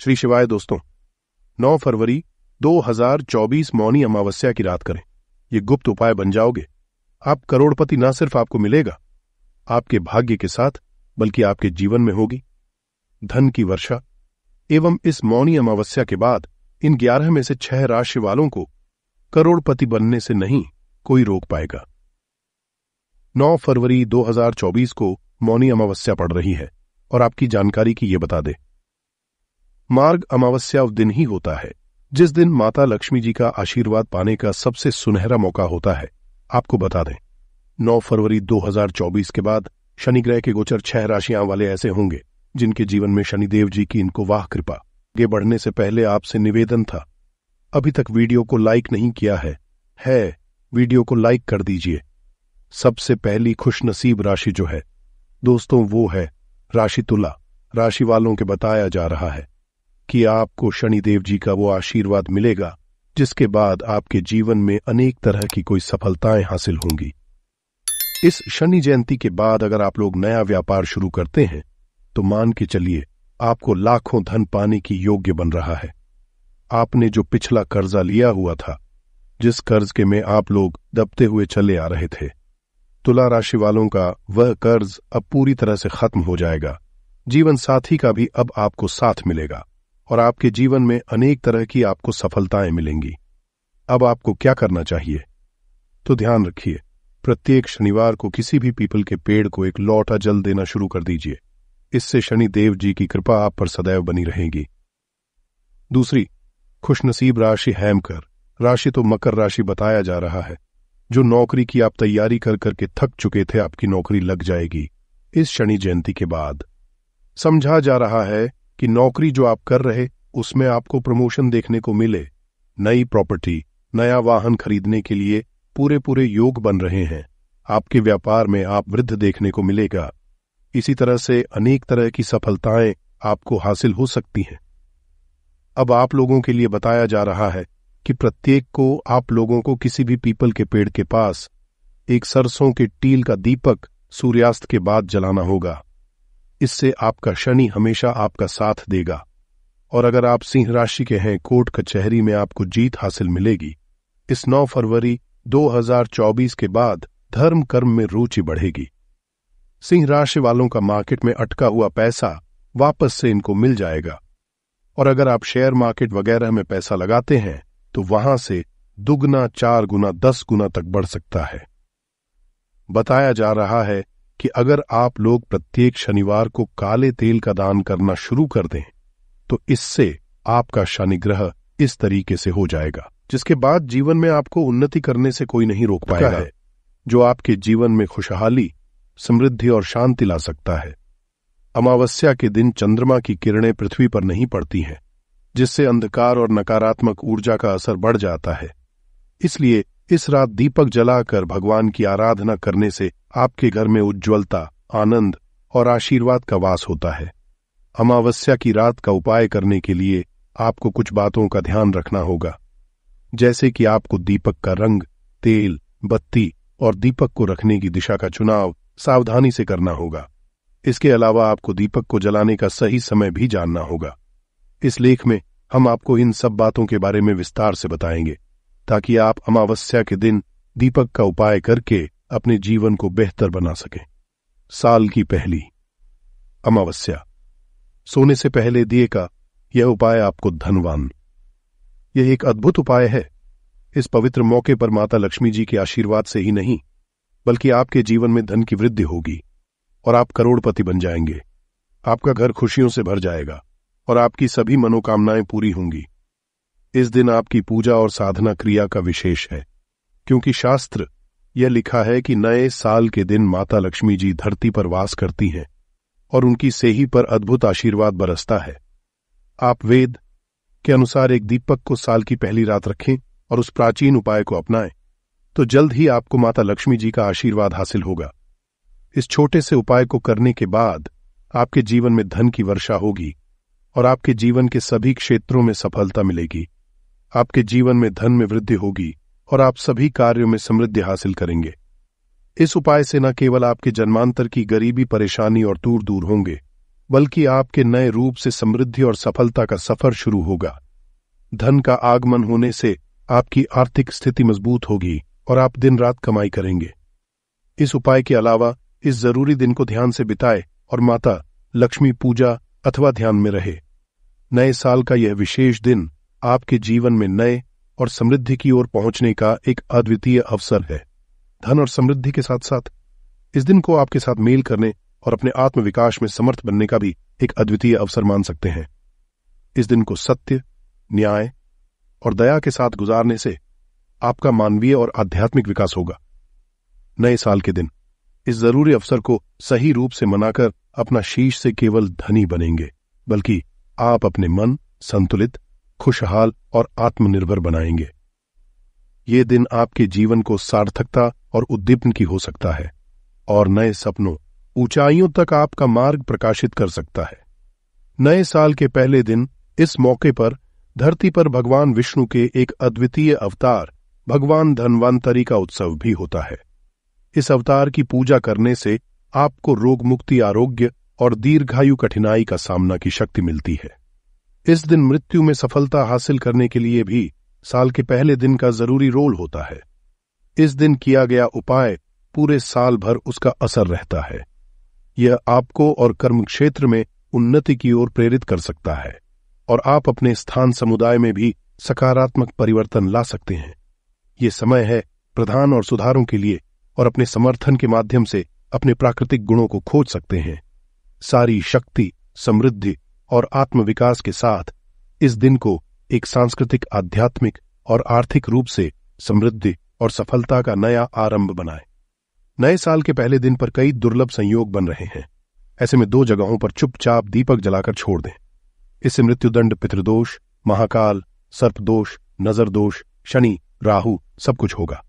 श्री शिवाय दोस्तों 9 फरवरी 2024 मौनी अमावस्या की रात करें ये गुप्त उपाय बन जाओगे आप करोड़पति ना सिर्फ आपको मिलेगा आपके भाग्य के साथ बल्कि आपके जीवन में होगी धन की वर्षा एवं इस मौनी अमावस्या के बाद इन ग्यारह में से छह राशि वालों को करोड़पति बनने से नहीं कोई रोक पाएगा 9 फरवरी 2024 को मौनी अमावस्या पड़ रही है और आपकी जानकारी की ये बता दें मार्ग अमावस्या दिन ही होता है जिस दिन माता लक्ष्मी जी का आशीर्वाद पाने का सबसे सुनहरा मौका होता है आपको बता दें 9 फरवरी 2024 के बाद शनि ग्रह के गोचर छह राशियां वाले ऐसे होंगे जिनके जीवन में शनिदेव जी की इनको वाह कृपा आगे बढ़ने से पहले आपसे निवेदन था अभी तक वीडियो को लाइक नहीं किया है है वीडियो को लाइक कर दीजिए सबसे पहली खुशनसीब राशि जो है दोस्तों वो है राशि तुला राशि वालों के बताया जा रहा है कि आपको शनिदेव जी का वो आशीर्वाद मिलेगा जिसके बाद आपके जीवन में अनेक तरह की कोई सफलताएं हासिल होंगी इस शनि जयंती के बाद अगर आप लोग नया व्यापार शुरू करते हैं तो मान के चलिए आपको लाखों धन पाने की योग्य बन रहा है आपने जो पिछला कर्जा लिया हुआ था जिस कर्ज के में आप लोग दबते हुए चले आ रहे थे तुला राशि वालों का वह कर्ज अब पूरी तरह से खत्म हो जाएगा जीवन साथी का भी अब आपको साथ मिलेगा और आपके जीवन में अनेक तरह की आपको सफलताएं मिलेंगी अब आपको क्या करना चाहिए तो ध्यान रखिए प्रत्येक शनिवार को किसी भी पीपल के पेड़ को एक लौटा जल देना शुरू कर दीजिए इससे शनि देव जी की कृपा आप पर सदैव बनी रहेगी दूसरी खुशनसीब राशि हैमकर राशि तो मकर राशि बताया जा रहा है जो नौकरी की आप तैयारी कर करके थक चुके थे आपकी नौकरी लग जाएगी इस शनि जयंती के बाद समझा जा रहा है कि नौकरी जो आप कर रहे उसमें आपको प्रमोशन देखने को मिले नई प्रॉपर्टी नया वाहन खरीदने के लिए पूरे पूरे योग बन रहे हैं आपके व्यापार में आप वृद्ध देखने को मिलेगा इसी तरह से अनेक तरह की सफलताएं आपको हासिल हो सकती हैं अब आप लोगों के लिए बताया जा रहा है कि प्रत्येक को आप लोगों को किसी भी पीपल के पेड़ के पास एक सरसों के टील का दीपक सूर्यास्त के बाद जलाना होगा इससे आपका शनि हमेशा आपका साथ देगा और अगर आप सिंह राशि के हैं कोर्ट कचहरी में आपको जीत हासिल मिलेगी इस 9 फरवरी 2024 के बाद धर्म कर्म में रुचि बढ़ेगी सिंह राशि वालों का मार्केट में अटका हुआ पैसा वापस से इनको मिल जाएगा और अगर आप शेयर मार्केट वगैरह में पैसा लगाते हैं तो वहां से दुगना चार गुना दस गुना तक बढ़ सकता है बताया जा रहा है कि अगर आप लोग प्रत्येक शनिवार को काले तेल का दान करना शुरू कर दें तो इससे आपका शनिग्रह इस तरीके से हो जाएगा जिसके बाद जीवन में आपको उन्नति करने से कोई नहीं रोक पाएगा है जो आपके जीवन में खुशहाली समृद्धि और शांति ला सकता है अमावस्या के दिन चंद्रमा की किरणें पृथ्वी पर नहीं पड़ती हैं जिससे अंधकार और नकारात्मक ऊर्जा का असर बढ़ जाता है इसलिए इस रात दीपक जलाकर भगवान की आराधना करने से आपके घर में उज्ज्वलता आनंद और आशीर्वाद का वास होता है अमावस्या की रात का उपाय करने के लिए आपको कुछ बातों का ध्यान रखना होगा जैसे कि आपको दीपक का रंग तेल बत्ती और दीपक को रखने की दिशा का चुनाव सावधानी से करना होगा इसके अलावा आपको दीपक को जलाने का सही समय भी जानना होगा इस लेख में हम आपको इन सब बातों के बारे में विस्तार से बताएंगे ताकि आप अमावस्या के दिन दीपक का उपाय करके अपने जीवन को बेहतर बना सकें साल की पहली अमावस्या सोने से पहले दिए का यह उपाय आपको धनवान यह एक अद्भुत उपाय है इस पवित्र मौके पर माता लक्ष्मी जी के आशीर्वाद से ही नहीं बल्कि आपके जीवन में धन की वृद्धि होगी और आप करोड़पति बन जाएंगे आपका घर खुशियों से भर जाएगा और आपकी सभी मनोकामनाएं पूरी होंगी इस दिन आपकी पूजा और साधना क्रिया का विशेष है क्योंकि शास्त्र यह लिखा है कि नए साल के दिन माता लक्ष्मी जी धरती पर वास करती हैं और उनकी सेही पर अद्भुत आशीर्वाद बरसता है आप वेद के अनुसार एक दीपक को साल की पहली रात रखें और उस प्राचीन उपाय को अपनाएं तो जल्द ही आपको माता लक्ष्मी जी का आशीर्वाद हासिल होगा इस छोटे से उपाय को करने के बाद आपके जीवन में धन की वर्षा होगी और आपके जीवन के सभी क्षेत्रों में सफलता मिलेगी आपके जीवन में धन में वृद्धि होगी और आप सभी कार्यों में समृद्धि हासिल करेंगे इस उपाय से न केवल आपके जन्मांतर की गरीबी परेशानी और दूर दूर होंगे बल्कि आपके नए रूप से समृद्धि और सफलता का सफर शुरू होगा धन का आगमन होने से आपकी आर्थिक स्थिति मजबूत होगी और आप दिन रात कमाई करेंगे इस उपाय के अलावा इस जरूरी दिन को ध्यान से बिताए और माता लक्ष्मी पूजा अथवा ध्यान में रहे नए साल का यह विशेष दिन आपके जीवन में नए और समृद्धि की ओर पहुंचने का एक अद्वितीय अवसर है धन और समृद्धि के साथ साथ इस दिन को आपके साथ मेल करने और अपने आत्मविकास में समर्थ बनने का भी एक अद्वितीय अवसर मान सकते हैं इस दिन को सत्य न्याय और दया के साथ गुजारने से आपका मानवीय और आध्यात्मिक विकास होगा नए साल के दिन इस जरूरी अवसर को सही रूप से मनाकर अपना शीश से केवल धनी बनेंगे बल्कि आप अपने मन संतुलित खुशहाल और आत्मनिर्भर बनाएंगे ये दिन आपके जीवन को सार्थकता और उद्दीपन की हो सकता है और नए सपनों ऊंचाइयों तक आपका मार्ग प्रकाशित कर सकता है नए साल के पहले दिन इस मौके पर धरती पर भगवान विष्णु के एक अद्वितीय अवतार भगवान धनवंतरी का उत्सव भी होता है इस अवतार की पूजा करने से आपको रोग मुक्ति आरोग्य और दीर्घायु कठिनाई का सामना की शक्ति मिलती है इस दिन मृत्यु में सफलता हासिल करने के लिए भी साल के पहले दिन का जरूरी रोल होता है इस दिन किया गया उपाय पूरे साल भर उसका असर रहता है यह आपको और कर्म क्षेत्र में उन्नति की ओर प्रेरित कर सकता है और आप अपने स्थान समुदाय में भी सकारात्मक परिवर्तन ला सकते हैं ये समय है प्रधान और सुधारों के लिए और अपने समर्थन के माध्यम से अपने प्राकृतिक गुणों को खोज सकते हैं सारी शक्ति समृद्धि और आत्मविकास के साथ इस दिन को एक सांस्कृतिक आध्यात्मिक और आर्थिक रूप से समृद्धि और सफलता का नया आरंभ बनाए नए साल के पहले दिन पर कई दुर्लभ संयोग बन रहे हैं ऐसे में दो जगहों पर चुपचाप दीपक जलाकर छोड़ दें इससे मृत्युदंड पितृदोष महाकाल सर्पदोष नजर दोष शनि राहु सब कुछ होगा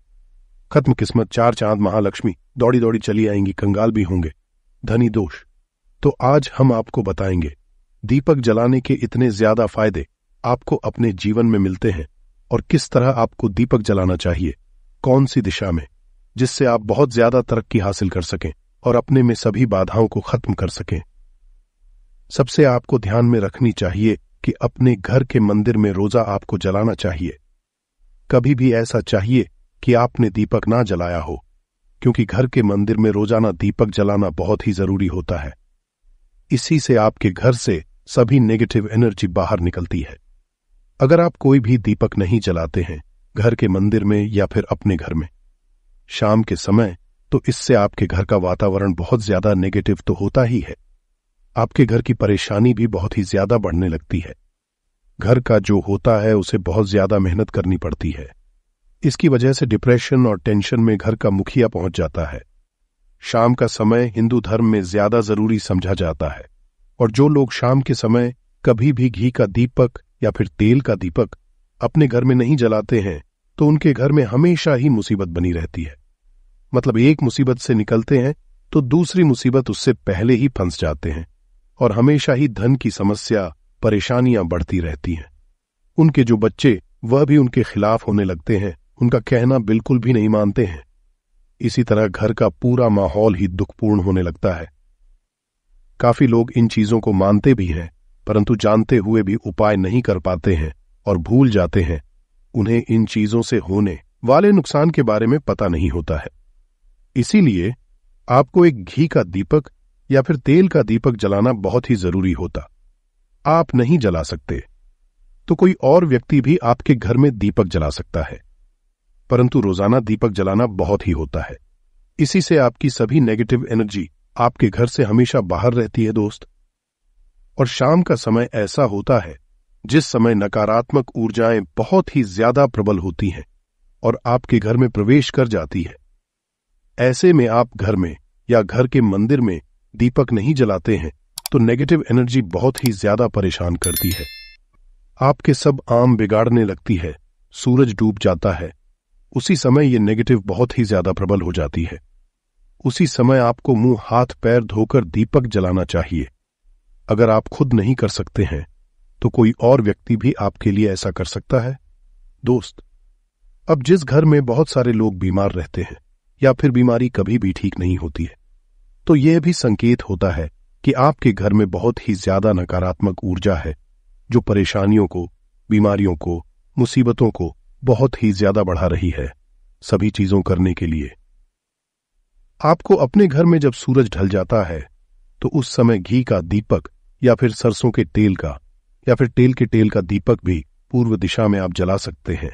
खत्म किस्मत चार चांद महालक्ष्मी दौड़ी दौड़ी चली आएंगी कंगाल भी होंगे धनी दोष तो आज हम आपको बताएंगे दीपक जलाने के इतने ज्यादा फायदे आपको अपने जीवन में मिलते हैं और किस तरह आपको दीपक जलाना चाहिए कौन सी दिशा में जिससे आप बहुत ज्यादा तरक्की हासिल कर सकें और अपने में सभी बाधाओं को खत्म कर सकें सबसे आपको ध्यान में रखनी चाहिए कि अपने घर के मंदिर में रोजा आपको जलाना चाहिए कभी भी ऐसा चाहिए कि आपने दीपक ना जलाया हो क्योंकि घर के मंदिर में रोजाना दीपक जलाना बहुत ही जरूरी होता है इसी से आपके घर से सभी नेगेटिव एनर्जी बाहर निकलती है अगर आप कोई भी दीपक नहीं जलाते हैं घर के मंदिर में या फिर अपने घर में शाम के समय तो इससे आपके घर का वातावरण बहुत ज्यादा नेगेटिव तो होता ही है आपके घर की परेशानी भी बहुत ही ज्यादा बढ़ने लगती है घर का जो होता है उसे बहुत ज्यादा मेहनत करनी पड़ती है इसकी वजह से डिप्रेशन और टेंशन में घर का मुखिया पहुंच जाता है शाम का समय हिंदू धर्म में ज्यादा जरूरी समझा जाता है और जो लोग शाम के समय कभी भी घी का दीपक या फिर तेल का दीपक अपने घर में नहीं जलाते हैं तो उनके घर में हमेशा ही मुसीबत बनी रहती है मतलब एक मुसीबत से निकलते हैं तो दूसरी मुसीबत उससे पहले ही फंस जाते हैं और हमेशा ही धन की समस्या परेशानियां बढ़ती रहती हैं उनके जो बच्चे वह भी उनके खिलाफ होने लगते हैं उनका कहना बिल्कुल भी नहीं मानते हैं इसी तरह घर का पूरा माहौल ही दुखपूर्ण होने लगता है काफी लोग इन चीजों को मानते भी हैं परंतु जानते हुए भी उपाय नहीं कर पाते हैं और भूल जाते हैं उन्हें इन चीजों से होने वाले नुकसान के बारे में पता नहीं होता है इसीलिए आपको एक घी का दीपक या फिर तेल का दीपक जलाना बहुत ही जरूरी होता आप नहीं जला सकते तो कोई और व्यक्ति भी आपके घर में दीपक जला सकता है परंतु रोजाना दीपक जलाना बहुत ही होता है इसी से आपकी सभी नेगेटिव एनर्जी आपके घर से हमेशा बाहर रहती है दोस्त और शाम का समय ऐसा होता है जिस समय नकारात्मक ऊर्जाएं बहुत ही ज्यादा प्रबल होती हैं और आपके घर में प्रवेश कर जाती है ऐसे में आप घर में या घर के मंदिर में दीपक नहीं जलाते हैं तो नेगेटिव एनर्जी बहुत ही ज्यादा परेशान करती है आपके सब आम बिगाड़ने लगती है सूरज डूब जाता है उसी समय ये नेगेटिव बहुत ही ज्यादा प्रबल हो जाती है उसी समय आपको मुंह हाथ पैर धोकर दीपक जलाना चाहिए अगर आप खुद नहीं कर सकते हैं तो कोई और व्यक्ति भी आपके लिए ऐसा कर सकता है दोस्त अब जिस घर में बहुत सारे लोग बीमार रहते हैं या फिर बीमारी कभी भी ठीक नहीं होती है तो यह भी संकेत होता है कि आपके घर में बहुत ही ज्यादा नकारात्मक ऊर्जा है जो परेशानियों को बीमारियों को मुसीबतों को बहुत ही ज्यादा बढ़ा रही है सभी चीजों करने के लिए आपको अपने घर में जब सूरज ढल जाता है तो उस समय घी का दीपक या फिर सरसों के तेल का या फिर तेल के तेल का दीपक भी पूर्व दिशा में आप जला सकते हैं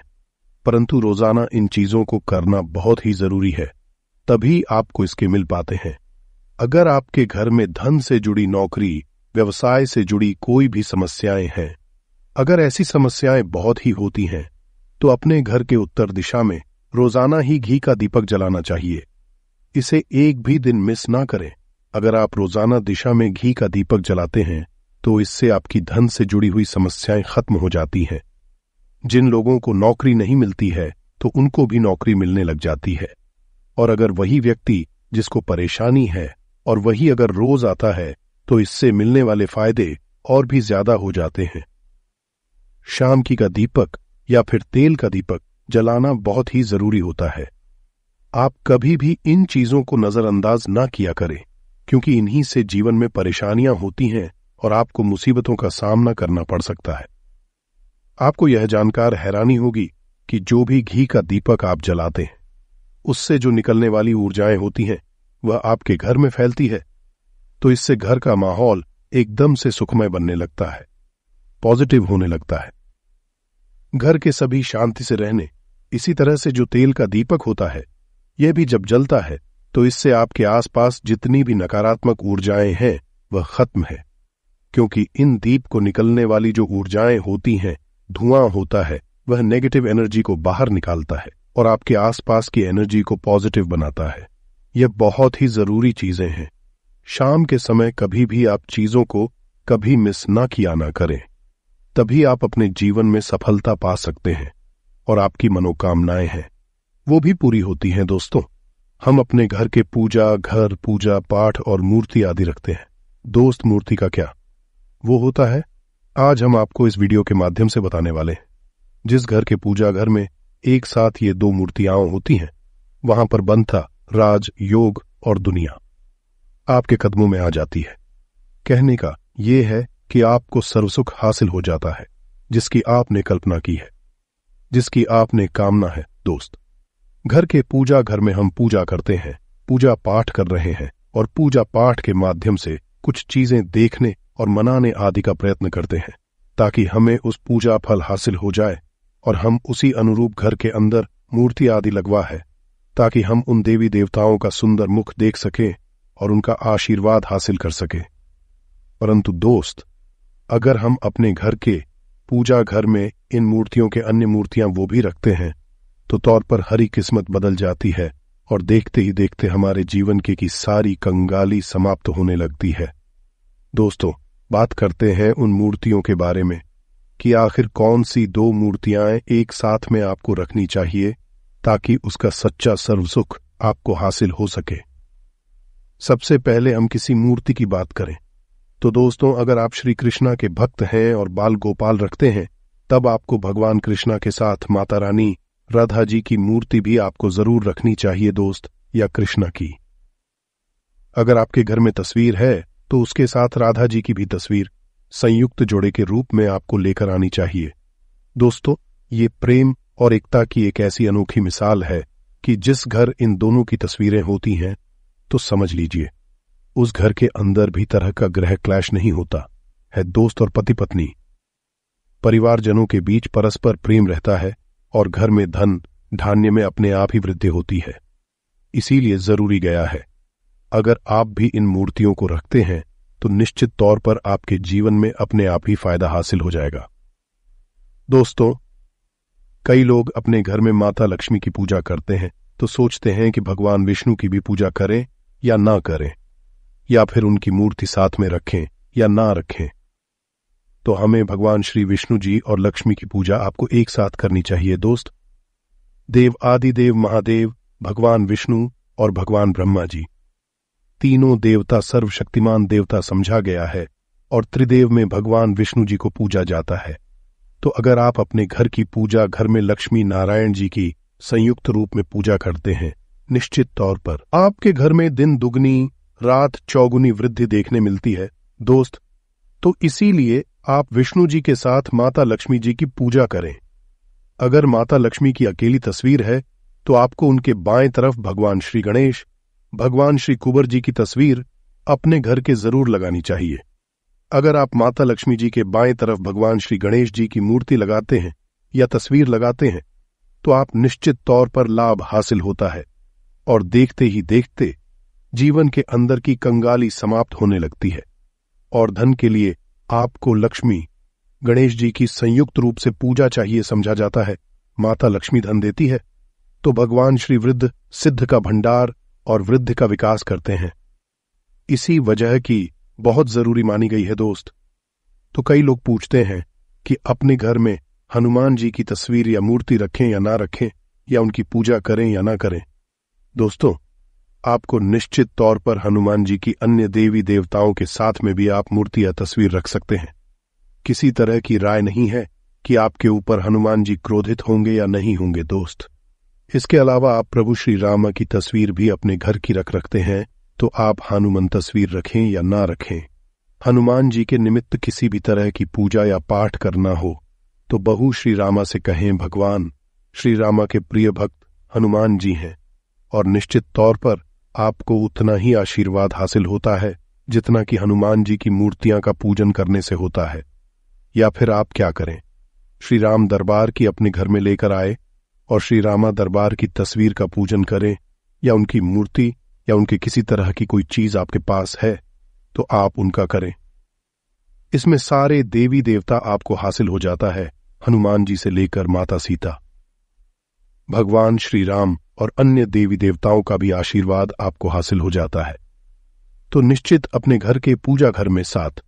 परंतु रोजाना इन चीजों को करना बहुत ही जरूरी है तभी आपको इसके मिल पाते हैं अगर आपके घर में धन से जुड़ी नौकरी व्यवसाय से जुड़ी कोई भी समस्याएं हैं अगर ऐसी समस्याएं बहुत ही होती हैं तो अपने घर के उत्तर दिशा में रोजाना ही घी का दीपक जलाना चाहिए इसे एक भी दिन मिस ना करें अगर आप रोजाना दिशा में घी का दीपक जलाते हैं तो इससे आपकी धन से जुड़ी हुई समस्याएं खत्म हो जाती हैं जिन लोगों को नौकरी नहीं मिलती है तो उनको भी नौकरी मिलने लग जाती है और अगर वही व्यक्ति जिसको परेशानी है और वही अगर रोज आता है तो इससे मिलने वाले फायदे और भी ज्यादा हो जाते हैं शाम की का दीपक या फिर तेल का दीपक जलाना बहुत ही जरूरी होता है आप कभी भी इन चीजों को नजरअंदाज ना किया करें क्योंकि इन्हीं से जीवन में परेशानियां होती हैं और आपको मुसीबतों का सामना करना पड़ सकता है आपको यह जानकार हैरानी होगी कि जो भी घी का दीपक आप जलाते हैं उससे जो निकलने वाली ऊर्जाएं होती हैं वह आपके घर में फैलती है तो इससे घर का माहौल एकदम से सुखमय बनने लगता है पॉजिटिव होने लगता है घर के सभी शांति से रहने इसी तरह से जो तेल का दीपक होता है यह भी जब जलता है तो इससे आपके आसपास जितनी भी नकारात्मक ऊर्जाएं हैं वह खत्म है क्योंकि इन दीप को निकलने वाली जो ऊर्जाएं होती हैं धुआं होता है वह नेगेटिव एनर्जी को बाहर निकालता है और आपके आसपास की एनर्जी को पॉजिटिव बनाता है यह बहुत ही जरूरी चीजें हैं शाम के समय कभी भी आप चीजों को कभी मिस ना किया ना करें तभी आप अपने जीवन में सफलता पा सकते हैं और आपकी मनोकामनाएं हैं वो भी पूरी होती हैं दोस्तों हम अपने घर के पूजा घर पूजा पाठ और मूर्ति आदि रखते हैं दोस्त मूर्ति का क्या वो होता है आज हम आपको इस वीडियो के माध्यम से बताने वाले हैं जिस घर के पूजा घर में एक साथ ये दो मूर्तियां होती हैं वहां पर बंद था राज योग और दुनिया आपके कदमों में आ जाती है कहने का ये है कि आपको सर्वसुख हासिल हो जाता है जिसकी आपने कल्पना की है जिसकी आपने कामना है दोस्त घर के पूजा घर में हम पूजा करते हैं पूजा पाठ कर रहे हैं और पूजा पाठ के माध्यम से कुछ चीजें देखने और मनाने आदि का प्रयत्न करते हैं ताकि हमें उस पूजा फल हासिल हो जाए और हम उसी अनुरूप घर के अंदर मूर्ति आदि लगवा है ताकि हम उन देवी देवताओं का सुंदर मुख देख सकें और उनका आशीर्वाद हासिल कर सकें परंतु दोस्त अगर हम अपने घर के पूजा घर में इन मूर्तियों के अन्य मूर्तियां वो भी रखते हैं तो तौर पर हरी किस्मत बदल जाती है और देखते ही देखते हमारे जीवन की की सारी कंगाली समाप्त होने लगती है दोस्तों बात करते हैं उन मूर्तियों के बारे में कि आखिर कौन सी दो मूर्तियां एक साथ में आपको रखनी चाहिए ताकि उसका सच्चा सर्वसुख आपको हासिल हो सके सबसे पहले हम किसी मूर्ति की बात करें तो दोस्तों अगर आप श्री कृष्णा के भक्त हैं और बाल गोपाल रखते हैं तब आपको भगवान कृष्णा के साथ माता रानी राधा जी की मूर्ति भी आपको जरूर रखनी चाहिए दोस्त या कृष्णा की अगर आपके घर में तस्वीर है तो उसके साथ राधा जी की भी तस्वीर संयुक्त जोड़े के रूप में आपको लेकर आनी चाहिए दोस्तों ये प्रेम और एकता की एक ऐसी अनोखी मिसाल है कि जिस घर इन दोनों की तस्वीरें होती हैं तो समझ लीजिए उस घर के अंदर भी तरह का ग्रह क्लैश नहीं होता है दोस्त और पति पत्नी परिवारजनों के बीच परस्पर प्रेम रहता है और घर में धन धान्य में अपने आप ही वृद्धि होती है इसीलिए जरूरी गया है अगर आप भी इन मूर्तियों को रखते हैं तो निश्चित तौर पर आपके जीवन में अपने आप ही फायदा हासिल हो जाएगा दोस्तों कई लोग अपने घर में माता लक्ष्मी की पूजा करते हैं तो सोचते हैं कि भगवान विष्णु की भी पूजा करें या ना करें या फिर उनकी मूर्ति साथ में रखें या ना रखें तो हमें भगवान श्री विष्णु जी और लक्ष्मी की पूजा आपको एक साथ करनी चाहिए दोस्त देव आदि देव महादेव भगवान विष्णु और भगवान ब्रह्मा जी तीनों देवता सर्वशक्तिमान देवता समझा गया है और त्रिदेव में भगवान विष्णु जी को पूजा जाता है तो अगर आप अपने घर की पूजा घर में लक्ष्मी नारायण जी की संयुक्त रूप में पूजा करते हैं निश्चित तौर पर आपके घर में दिन दुगनी रात चौगुनी वृद्धि देखने मिलती है दोस्त तो इसीलिए आप विष्णु जी के साथ माता लक्ष्मी जी की पूजा करें अगर माता लक्ष्मी की अकेली तस्वीर है तो आपको उनके बाएं तरफ भगवान श्री गणेश भगवान श्री कुबर जी की तस्वीर अपने घर के जरूर लगानी चाहिए अगर आप माता लक्ष्मी जी के बाएं तरफ भगवान श्री गणेश जी की मूर्ति लगाते हैं या तस्वीर लगाते हैं तो आप निश्चित तौर पर लाभ हासिल होता है और देखते ही देखते जीवन के अंदर की कंगाली समाप्त होने लगती है और धन के लिए आपको लक्ष्मी गणेश जी की संयुक्त रूप से पूजा चाहिए समझा जाता है माता लक्ष्मी धन देती है तो भगवान श्री वृद्ध सिद्ध का भंडार और वृद्ध का विकास करते हैं इसी वजह की बहुत जरूरी मानी गई है दोस्त तो कई लोग पूछते हैं कि अपने घर में हनुमान जी की तस्वीर या मूर्ति रखें या ना रखें या उनकी पूजा करें या ना करें दोस्तों आपको निश्चित तौर पर हनुमान जी की अन्य देवी देवताओं के साथ में भी आप मूर्ति या तस्वीर रख सकते हैं किसी तरह की राय नहीं है कि आपके ऊपर हनुमान जी क्रोधित होंगे या नहीं होंगे दोस्त इसके अलावा आप प्रभु श्री रामा की तस्वीर भी अपने घर की रख रखते हैं तो आप हनुमान तस्वीर रखें या ना रखें हनुमान जी के निमित्त किसी भी तरह की पूजा या पाठ करना हो तो बहु श्री रामा से कहें भगवान श्री रामा के प्रिय भक्त हनुमान जी हैं और निश्चित तौर पर आपको उतना ही आशीर्वाद हासिल होता है जितना कि हनुमान जी की मूर्तियां का पूजन करने से होता है या फिर आप क्या करें श्री राम दरबार की अपने घर में लेकर आए और श्री रामा दरबार की तस्वीर का पूजन करें या उनकी मूर्ति या उनके किसी तरह की कोई चीज आपके पास है तो आप उनका करें इसमें सारे देवी देवता आपको हासिल हो जाता है हनुमान जी से लेकर माता सीता भगवान श्री राम और अन्य देवी देवताओं का भी आशीर्वाद आपको हासिल हो जाता है तो निश्चित अपने घर के पूजा घर में साथ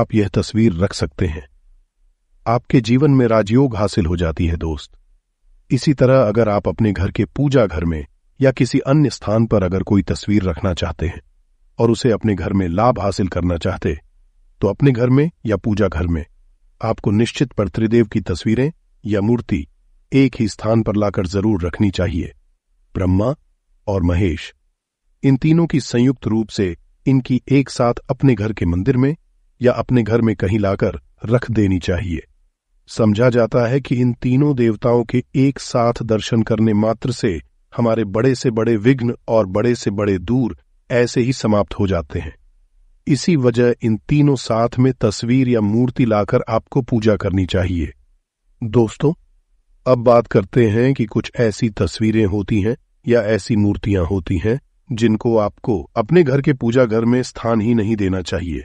आप यह तस्वीर रख सकते हैं आपके जीवन में राजयोग हासिल हो जाती है दोस्त इसी तरह अगर आप अपने घर के पूजा घर में या किसी अन्य स्थान पर अगर कोई तस्वीर रखना चाहते हैं और उसे अपने घर में लाभ हासिल करना चाहते तो अपने घर में या पूजा घर में आपको निश्चित पर त्रिदेव की तस्वीरें या मूर्ति एक ही स्थान पर लाकर जरूर रखनी चाहिए ब्रह्मा और महेश इन तीनों की संयुक्त रूप से इनकी एक साथ अपने घर के मंदिर में या अपने घर में कहीं लाकर रख देनी चाहिए समझा जाता है कि इन तीनों देवताओं के एक साथ दर्शन करने मात्र से हमारे बड़े से बड़े विघ्न और बड़े से बड़े दूर ऐसे ही समाप्त हो जाते हैं इसी वजह इन तीनों साथ में तस्वीर या मूर्ति लाकर आपको पूजा करनी चाहिए दोस्तों अब बात करते हैं कि कुछ ऐसी तस्वीरें होती हैं या ऐसी मूर्तियां होती हैं जिनको आपको अपने घर के पूजा घर में स्थान ही नहीं देना चाहिए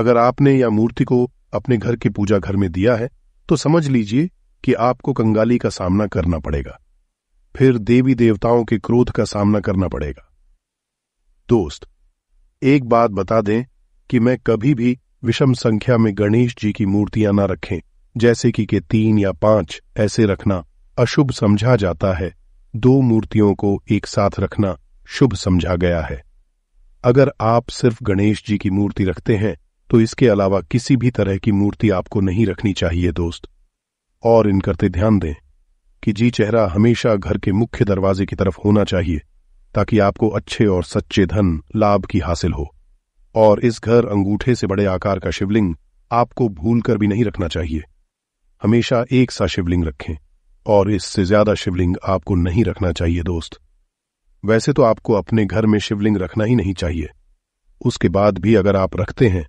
अगर आपने या मूर्ति को अपने घर के पूजा घर में दिया है तो समझ लीजिए कि आपको कंगाली का सामना करना पड़ेगा फिर देवी देवताओं के क्रोध का सामना करना पड़ेगा दोस्त एक बात बता दें कि मैं कभी भी विषम संख्या में गणेश जी की मूर्तियां ना रखें जैसे कि के तीन या पांच ऐसे रखना अशुभ समझा जाता है दो मूर्तियों को एक साथ रखना शुभ समझा गया है अगर आप सिर्फ गणेश जी की मूर्ति रखते हैं तो इसके अलावा किसी भी तरह की मूर्ति आपको नहीं रखनी चाहिए दोस्त और इन करते ध्यान दें कि जी चेहरा हमेशा घर के मुख्य दरवाजे की तरफ होना चाहिए ताकि आपको अच्छे और सच्चे धन लाभ की हासिल हो और इस घर अंगूठे से बड़े आकार का शिवलिंग आपको भूल कर भी नहीं रखना चाहिए हमेशा एक सा शिवलिंग रखें और इससे ज्यादा शिवलिंग आपको नहीं रखना चाहिए दोस्त वैसे तो आपको अपने घर में शिवलिंग रखना ही नहीं चाहिए उसके बाद भी अगर आप रखते हैं